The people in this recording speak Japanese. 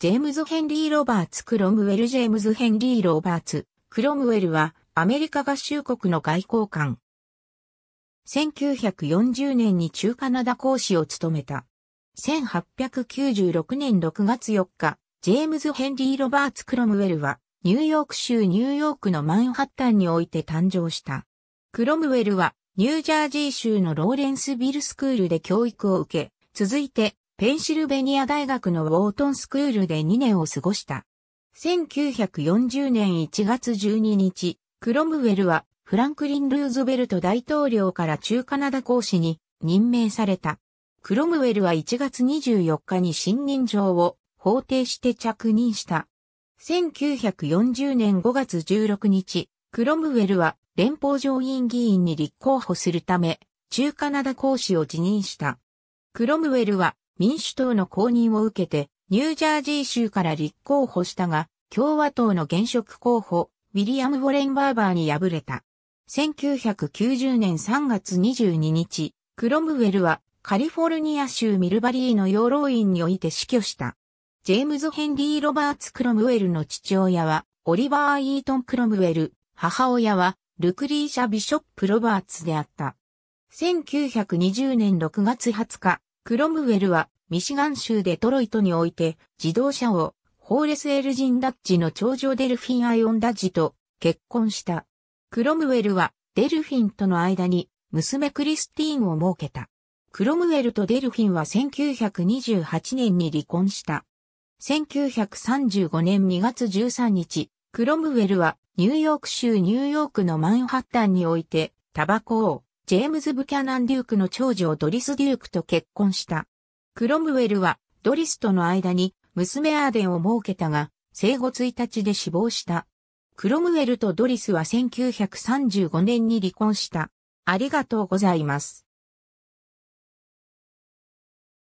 ジェームズ・ヘンリー・ロバーツ・クロムウェルジェームズ・ヘンリー・ロバーツ・クロムウェルはアメリカ合衆国の外交官。1940年に中カナダ講師を務めた。1896年6月4日、ジェームズ・ヘンリー・ロバーツ・クロムウェルはニューヨーク州ニューヨークのマンハッタンにおいて誕生した。クロムウェルはニュージャージー州のローレンスビルスクールで教育を受け、続いてペンシルベニア大学のウォートンスクールで2年を過ごした。1940年1月12日、クロムウェルはフランクリン・ルーズベルト大統領から中カナダ公使に任命された。クロムウェルは1月24日に信任状を法定して着任した。1940年5月16日、クロムウェルは連邦上院議員に立候補するため、中カナダ公使を辞任した。クロムウェルは民主党の公認を受けて、ニュージャージー州から立候補したが、共和党の現職候補、ウィリアム・ウォレン・バーバーに敗れた。1990年3月22日、クロムウェルはカリフォルニア州ミルバリーの養老院において死去した。ジェームズ・ヘンリー・ロバーツ・クロムウェルの父親は、オリバー・イートン・クロムウェル、母親は、ルクリーシャ・ビショップ・ロバーツであった。1920年6月20日、クロムウェルは、ミシガン州デトロイトにおいて、自動車王、ホーレスエルジン・ダッジの長女デルフィン・アイオン・ダッジと結婚した。クロムウェルは、デルフィンとの間に、娘クリスティーンを設けた。クロムウェルとデルフィンは1928年に離婚した。1935年2月13日、クロムウェルはニューヨーク州ニューヨークのマンハッタンにおいて、タバコをジェームズ・ブキャナン・デュークの長女をドリス・デュークと結婚した。クロムウェルはドリスとの間に娘アーデンを設けたが、生後1日で死亡した。クロムウェルとドリスは1935年に離婚した。ありがとうございます。